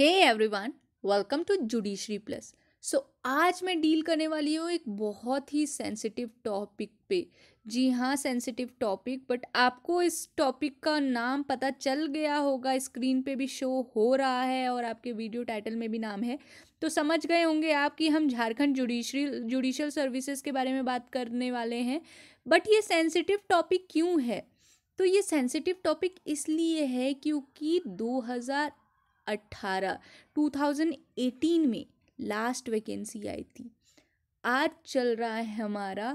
hey everyone welcome to judiciary plus so आज मैं deal करने वाली हूँ एक बहुत ही सेंसिटिव टॉपिक पे जी हाँ सेंसिटिव टॉपिक बट आपको इस टॉपिक का नाम पता चल गया होगा स्क्रीन पे भी शो हो रहा है और आपके वीडियो टाइटल में भी नाम है तो समझ गए होंगे आप कि हम झारखंड जुडिशरी जुडिशल सर्विसेज के बारे में बात करने वाले हैं बट ये सेंसिटिव टॉपिक क्यों है तो ये सेंसिटिव टॉपिक इसलिए है क्योंकि अट्ठारह 2018 में लास्ट वैकेंसी आई थी आज चल रहा है हमारा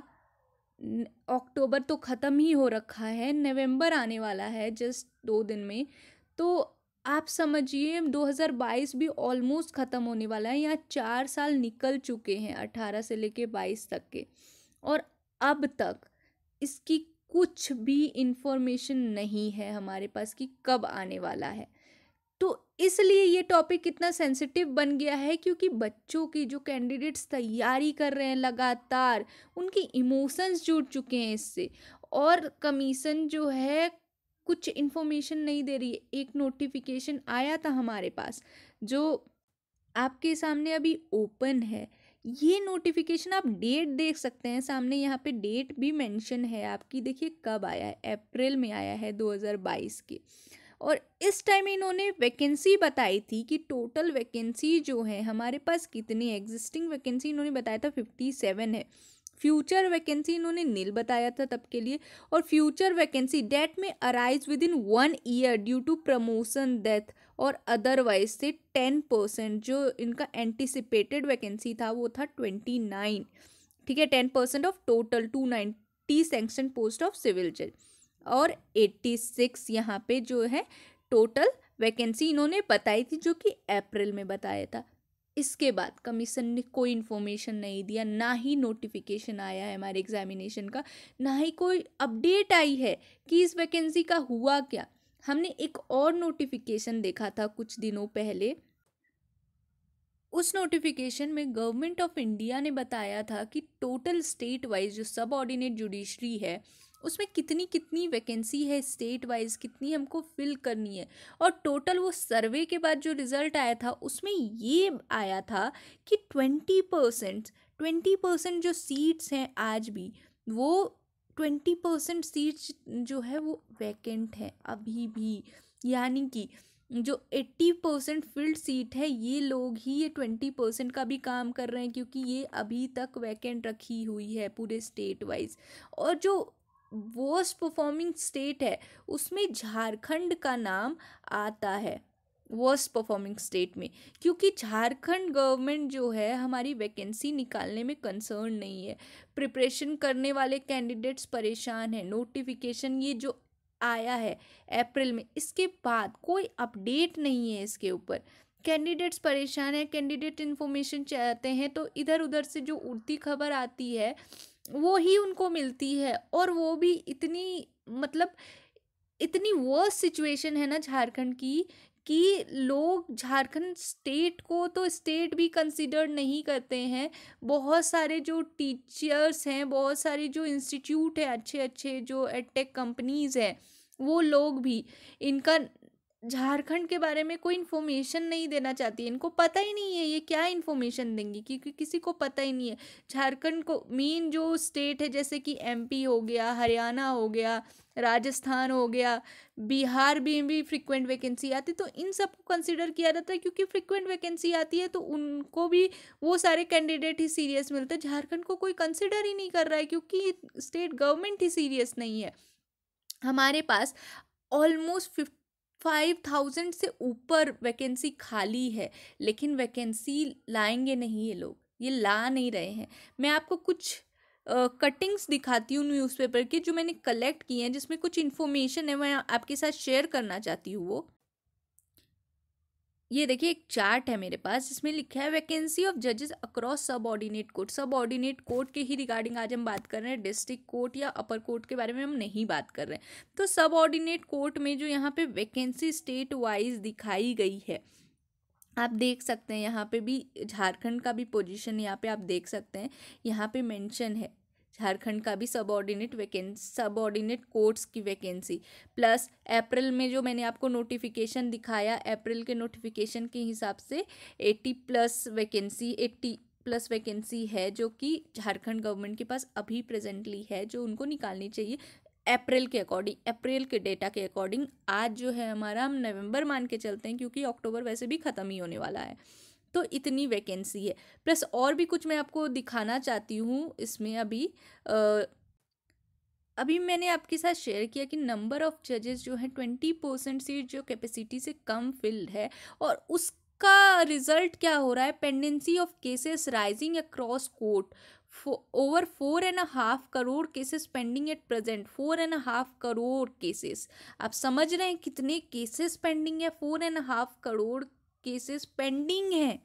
अक्टूबर तो ख़त्म ही हो रखा है नवंबर आने वाला है जस्ट दो दिन में तो आप समझिए 2022 भी ऑलमोस्ट ख़त्म होने वाला है यहाँ चार साल निकल चुके हैं 18 से लेके 22 तक के और अब तक इसकी कुछ भी इन्फॉर्मेशन नहीं है हमारे पास कि कब आने वाला है तो इसलिए ये टॉपिक इतना सेंसिटिव बन गया है क्योंकि बच्चों की जो कैंडिडेट्स तैयारी कर रहे हैं लगातार उनकी इमोशंस जुड़ चुके हैं इससे और कमीशन जो है कुछ इन्फॉर्मेशन नहीं दे रही है एक नोटिफिकेशन आया था हमारे पास जो आपके सामने अभी ओपन है ये नोटिफिकेशन आप डेट देख सकते हैं सामने यहाँ पे डेट भी मेंशन है आपकी देखिए कब आया है अप्रैल में आया है 2022 के और इस टाइम इन्होंने वैकेंसी बताई थी कि टोटल वैकेंसी जो है हमारे पास कितनी एग्जिस्टिंग वैकेंसी इन्होंने बताया था फिफ्टी सेवन है फ्यूचर वैकेंसी इन्होंने नील बताया था तब के लिए और फ्यूचर वैकेंसी डेट में arise within one year due to promotion death और अदरवाइज से टेन परसेंट जो इनका एंटिसिपेटेड वैकेंसी था वो था ट्वेंटी नाइन ठीक है ten percent of total two ninety sanction post of civil जज और एट्टी सिक्स यहाँ पर जो है टोटल वैकेंसी इन्होंने बताई थी जो कि अप्रैल में बताया था इसके बाद कमीशन ने कोई इन्फॉर्मेशन नहीं दिया ना ही नोटिफिकेशन आया है हमारे एग्जामिनेशन का ना ही कोई अपडेट आई है कि इस वैकेंसी का हुआ क्या हमने एक और नोटिफिकेशन देखा था कुछ दिनों पहले उस नोटिफिकेशन में गवर्नमेंट ऑफ इंडिया ने बताया था कि टोटल स्टेट वाइज जो सब ऑर्डिनेट जुडिशरी है उसमें कितनी कितनी वैकेंसी है स्टेट वाइज कितनी हमको फिल करनी है और टोटल वो सर्वे के बाद जो रिज़ल्ट आया था उसमें ये आया था कि ट्वेंटी परसेंट ट्वेंटी परसेंट जो सीट्स हैं आज भी वो ट्वेंटी परसेंट सीट्स जो है वो वैकेंट है अभी भी यानी कि जो एट्टी परसेंट फील्ड सीट है ये लोग ही ये ट्वेंटी परसेंट का भी काम कर रहे हैं क्योंकि ये अभी तक वैकेंट रखी हुई है पूरे स्टेट वाइज और जो वर्स्ट परफॉर्मिंग स्टेट है उसमें झारखंड का नाम आता है वर्स्ट परफॉर्मिंग स्टेट में क्योंकि झारखंड गवर्नमेंट जो है हमारी वैकेंसी निकालने में कंसर्न नहीं है प्रिपरेशन करने वाले कैंडिडेट्स परेशान हैं नोटिफिकेशन ये जो आया है अप्रैल में इसके बाद कोई अपडेट नहीं है इसके ऊपर कैंडिडेट्स परेशान हैं कैंडिडेट इन्फॉर्मेशन चाहते हैं तो इधर उधर से जो उड़ती खबर आती है वो ही उनको मिलती है और वो भी इतनी मतलब इतनी वर्स्ट सिचुएशन है ना झारखंड की कि लोग झारखंड स्टेट को तो स्टेट भी कंसिडर नहीं करते हैं बहुत सारे जो टीचर्स हैं बहुत सारे जो इंस्टीट्यूट हैं अच्छे अच्छे जो एडटेक कंपनीज़ हैं वो लोग भी इनका झारखंड के बारे में कोई इन्फॉर्मेशन नहीं देना चाहती इनको पता ही नहीं है ये क्या इन्फॉर्मेशन देंगी क्योंकि किसी को पता ही नहीं है झारखंड को मेन जो स्टेट है जैसे कि एमपी हो गया हरियाणा हो गया राजस्थान हो गया बिहार भी भी फ्रिक्वेंट वैकेंसी आती तो इन सब को कंसिडर किया जाता है क्योंकि फ्रिक्वेंट वैकेंसी आती है तो उनको भी वो सारे कैंडिडेट ही सीरियस मिलते हैं झारखंड को कोई कंसिडर ही नहीं कर रहा है क्योंकि स्टेट गवर्नमेंट ही सीरियस नहीं है हमारे पास ऑलमोस्ट फिफ्टी फाइव थाउजेंड से ऊपर वैकेंसी खाली है लेकिन वैकेंसी लाएंगे नहीं ये लोग ये ला नहीं रहे हैं मैं आपको कुछ कटिंग्स uh, दिखाती हूँ न्यूज़पेपर की जो मैंने कलेक्ट की हैं जिसमें कुछ इन्फॉर्मेशन है मैं आपके साथ शेयर करना चाहती हूँ वो ये देखिए एक चार्ट है मेरे पास जिसमें लिखा है वैकेंसी ऑफ जजेस across subordinate court subordinate court के ही रिगार्डिंग आज हम बात कर रहे हैं डिस्ट्रिक्ट कोर्ट या अपर कोर्ट के बारे में हम नहीं बात कर रहे हैं तो सब ऑर्डिनेट कोर्ट में जो यहाँ पे वैकेंसी स्टेट वाइज दिखाई गई है आप देख सकते हैं यहाँ पे भी झारखंड का भी पोजीशन यहाँ पे आप देख सकते हैं यहाँ पे मेंशन है झारखंड का भी सबऑर्डिनेट वैकेंसी सबऑर्डिनेट कोर्ट्स की वैकेंसी प्लस अप्रैल में जो मैंने आपको नोटिफिकेशन दिखाया अप्रैल के नोटिफिकेशन के हिसाब से eighty plus vacancy eighty plus vacancy है जो कि झारखंड गवर्नमेंट के पास अभी प्रेजेंटली है जो उनको निकालनी चाहिए अप्रैल के अकॉर्डिंग अप्रैल के डेटा के अकॉर्डिंग आज जो है हमारा हम नवंबर मान के चलते हैं क्योंकि अक्टूबर वैसे भी ख़त्म ही होने वाला है तो इतनी वैकेंसी है प्लस और भी कुछ मैं आपको दिखाना चाहती हूँ इसमें अभी आ, अभी मैंने आपके साथ शेयर किया कि नंबर ऑफ़ जजेस जो है ट्वेंटी परसेंट सीट जो कैपेसिटी से कम फिल्ड है और उसका रिजल्ट क्या हो रहा है pendency of cases rising across court over four and half crore cases pending at present four and half crore cases आप समझ रहे हैं कितने केसेस पेंडिंग है four and half crore cases pending हैं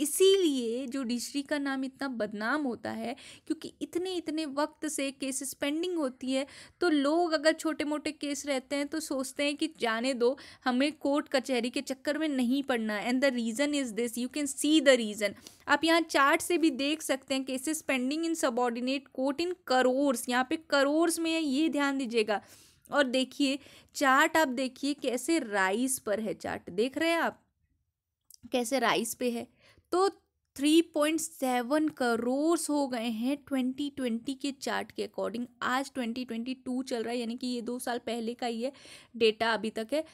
इसीलिए जो डिशरी का नाम इतना बदनाम होता है क्योंकि इतने इतने वक्त से केसेस पेंडिंग होती है तो लोग अगर छोटे मोटे केस रहते हैं तो सोचते हैं कि जाने दो हमें कोर्ट कचहरी के चक्कर में नहीं पड़ना and the reason is this you can see the reason आप यहाँ चार्ट से भी देख सकते हैं cases pending in subordinate court in crores यहाँ पे करोर्स में ये ध्यान दीजिएगा और देखिए चार्ट आप देखिए कैसे राइस पर है चार्ट देख रहे हैं आप कैसे राइस पे है तो थ्री पॉइंट सेवन करोड़ हो गए हैं ट्वेंटी ट्वेंटी के चार्ट के अकॉर्डिंग आज ट्वेंटी ट्वेंटी टू चल रहा है यानी कि ये दो साल पहले का ही है डेटा अभी तक है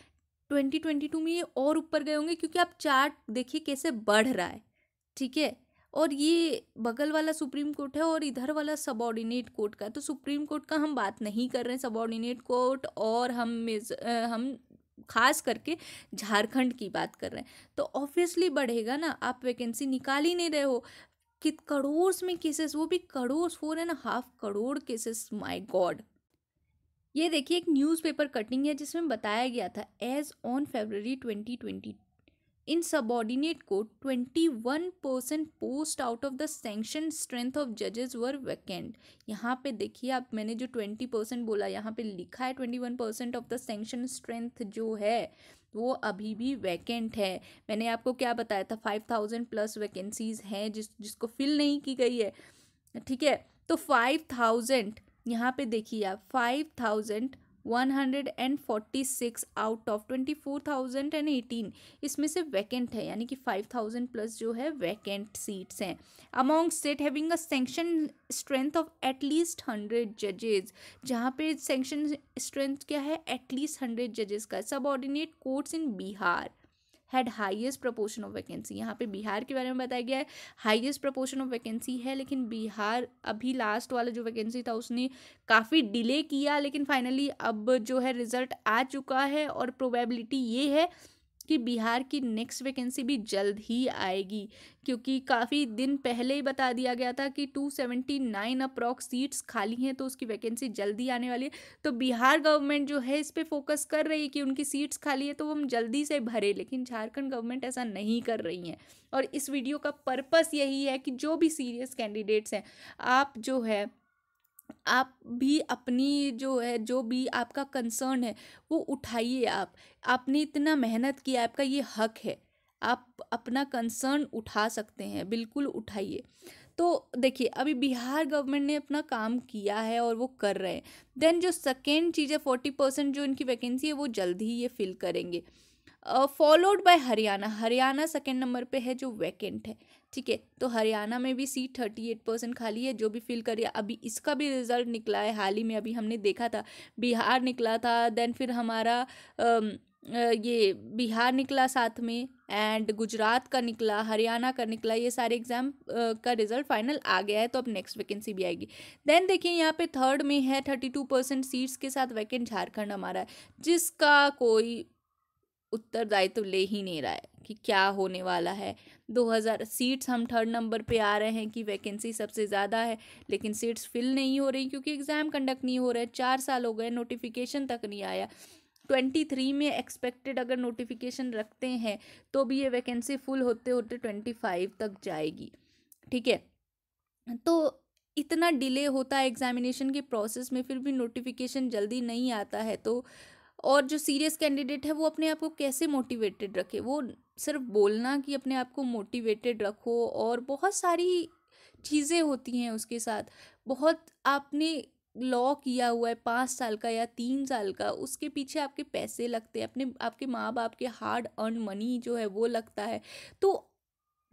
ट्वेंटी ट्वेंटी टू में ये और ऊपर गए होंगे क्योंकि आप चार्ट देखिए कैसे बढ़ रहा है ठीक है और ये बगल वाला सुप्रीम कोर्ट है और इधर वाला सबॉर्डिनेट कोर्ट का तो सुप्रीम कोर्ट का हम बात नहीं कर रहे हैं सबॉर्डिनेट कोर्ट और हम हम खास करके झारखंड की बात कर रहे हैं तो ऑब्वियसली बढ़ेगा ना आप वैकेंसी निकाल ही नहीं रहे हो कित करोड़ में केसेस वो भी crore four and half crore cases my god ये देखिए एक न्यूज़पेपर कटिंग है जिसमें बताया गया था as on February twenty twenty in in subordinate को one percent post out of the sanction strength of जजेस वर वैकेंट यहाँ पे देखिए आप मैंने जो ट्वेंटी परसेंट बोला यहाँ पे लिखा है twenty one percent of the sanction strength जो है वो अभी भी वैकेंट है मैंने आपको क्या बताया था फाइव थाउजेंड प्लस वैकेंसीज हैं जिस जिसको फिल नहीं की गई है ठीक है तो फाइव थाउजेंड यहाँ पे देखिए आप फाइव थाउजेंड 146 आउट ऑफ 24,018 इसमें से वैकेंट है यानी कि 5,000 प्लस जो है वैकेंट सीट्स हैं among state having a sanction strength of at least hundred जजेज जहाँ पे सेंक्शन स्ट्रेंथ क्या है एटलीस्ट हंड्रेड जजेस का ordinate courts in Bihar had highest proportion of vacancy यहाँ पे बिहार के बारे में बताया गया है हाईएस्ट प्रपोर्शन ऑफ वैकेंसी है लेकिन बिहार अभी लास्ट वाला जो वैकेंसी था उसने काफ़ी डिले किया लेकिन फाइनली अब जो है रिजल्ट आ चुका है और प्रोबेबिलिटी ये है कि बिहार की नेक्स्ट वैकेंसी भी जल्द ही आएगी क्योंकि काफ़ी दिन पहले ही बता दिया गया था कि 279 अप्रॉक्स सीट्स खाली हैं तो उसकी वैकेंसी जल्दी आने वाली है तो बिहार गवर्नमेंट जो है इस पर फोकस कर रही है कि उनकी सीट्स खाली है तो हम जल्दी से भरे लेकिन झारखंड गवर्नमेंट ऐसा नहीं कर रही है और इस वीडियो का पर्पस यही है कि जो भी सीरियस कैंडिडेट्स हैं आप जो है आप भी अपनी जो है जो भी आपका कंसर्न है वो उठाइए आप आपने इतना मेहनत किया आपका ये हक है आप अपना कंसर्न उठा सकते हैं बिल्कुल उठाइए तो देखिए अभी बिहार गवर्नमेंट ने अपना काम किया है और वो कर रहे हैं देन जो सेकेंड चीज़ है फोर्टी परसेंट जो इनकी वैकेंसी है वो जल्द ही ये फिल करेंगे followed by Haryana Haryana second number पे है जो वैकेंट है ठीक है तो हरियाणा में भी सीट थर्टी एट परसेंट खाली है जो भी फिल करिए अभी इसका भी रिजल्ट निकला है हाल ही में अभी हमने देखा था बिहार निकला था देन फिर हमारा ये बिहार निकला साथ में एंड गुजरात का निकला हरियाणा का निकला ये सारे एग्ज़ाम का रिजल्ट फाइनल आ गया है तो अब नेक्स्ट वैकेंसी भी आएगी देन देखिए यहाँ पे थर्ड में है थर्टी टू परसेंट सीट्स के साथ वैकेंट झारखंड हमारा है जिसका कोई उत्तरदायित्व ले ही नहीं रहा है कि क्या होने वाला है 2000 सीट्स हम थर्ड नंबर पे आ रहे हैं कि वैकेंसी सबसे ज़्यादा है लेकिन सीट्स फिल नहीं हो रही क्योंकि एग्ज़ाम कंडक्ट नहीं हो रहे हैं चार साल हो गए नोटिफिकेशन तक नहीं आया ट्वेंटी थ्री में एक्सपेक्टेड अगर नोटिफिकेशन रखते हैं तो भी ये वैकेंसी फुल होते होते ट्वेंटी फाइव तक जाएगी ठीक है तो इतना डिले होता है एग्जामिनेशन के प्रोसेस में फिर भी नोटिफिकेशन जल्दी नहीं आता है तो और जो सीरियस कैंडिडेट है वो अपने आप को कैसे मोटिवेटेड रखे वो सिर्फ बोलना कि अपने आप को मोटिवेटेड रखो और बहुत सारी चीज़ें होती हैं उसके साथ बहुत आपने लॉ किया हुआ है पाँच साल का या तीन साल का उसके पीछे आपके पैसे लगते हैं अपने आपके माँ बाप के हार्ड अर्न मनी जो है वो लगता है तो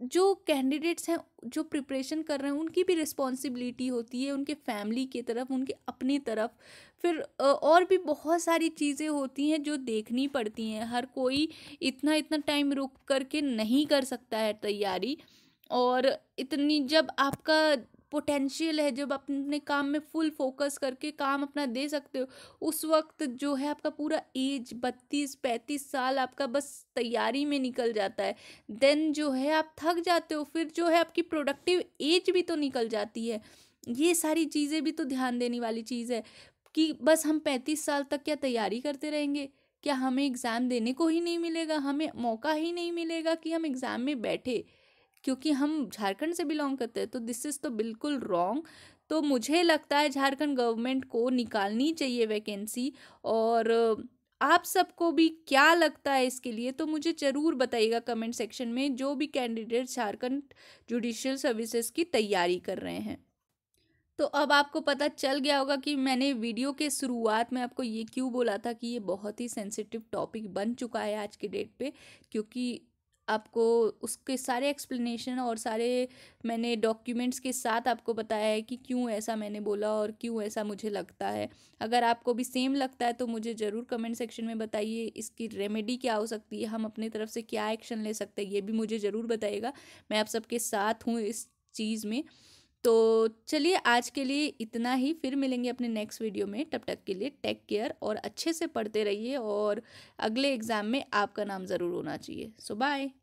जो कैंडिडेट्स हैं जो प्रिपरेशन कर रहे हैं उनकी भी रिस्पॉन्सिबिलिटी होती है उनके फैमिली की तरफ उनके अपनी तरफ फिर और भी बहुत सारी चीज़ें होती हैं जो देखनी पड़ती हैं हर कोई इतना इतना टाइम रुक करके नहीं कर सकता है तैयारी और इतनी जब आपका पोटेंशियल है जब अपने काम में फुल फोकस करके काम अपना दे सकते हो उस वक्त जो है आपका पूरा एज बत्तीस पैंतीस साल आपका बस तैयारी में निकल जाता है देन जो है आप थक जाते हो फिर जो है आपकी प्रोडक्टिव एज भी तो निकल जाती है ये सारी चीज़ें भी तो ध्यान देने वाली चीज़ है कि बस हम पैंतीस साल तक क्या तैयारी करते रहेंगे क्या हमें एग्ज़ाम देने को ही नहीं मिलेगा हमें मौका ही नहीं मिलेगा कि हम एग्ज़ाम में बैठे क्योंकि हम झारखंड से बिलोंग करते हैं तो दिस इज़ तो बिल्कुल रॉन्ग तो मुझे लगता है झारखंड गवर्नमेंट को निकालनी चाहिए वैकेंसी और आप सबको भी क्या लगता है इसके लिए तो मुझे ज़रूर बताइएगा कमेंट सेक्शन में जो भी कैंडिडेट झारखंड जुडिशियल सर्विसेज की तैयारी कर रहे हैं तो अब आपको पता चल गया होगा कि मैंने वीडियो के शुरुआत में आपको ये क्यों बोला था कि ये बहुत ही सेंसिटिव टॉपिक बन चुका है आज के डेट पे क्योंकि आपको उसके सारे एक्सप्लेनेशन और सारे मैंने डॉक्यूमेंट्स के साथ आपको बताया है कि क्यों ऐसा मैंने बोला और क्यों ऐसा मुझे लगता है अगर आपको भी सेम लगता है तो मुझे ज़रूर कमेंट सेक्शन में बताइए इसकी रेमेडी क्या हो सकती है हम अपनी तरफ से क्या एक्शन ले सकते हैं ये भी मुझे ज़रूर बताइएगा मैं आप सबके साथ हूँ इस चीज़ में तो चलिए आज के लिए इतना ही फिर मिलेंगे अपने नेक्स्ट वीडियो में तब तक के लिए टेक केयर और अच्छे से पढ़ते रहिए और अगले एग्ज़ाम में आपका नाम ज़रूर होना चाहिए सो बाय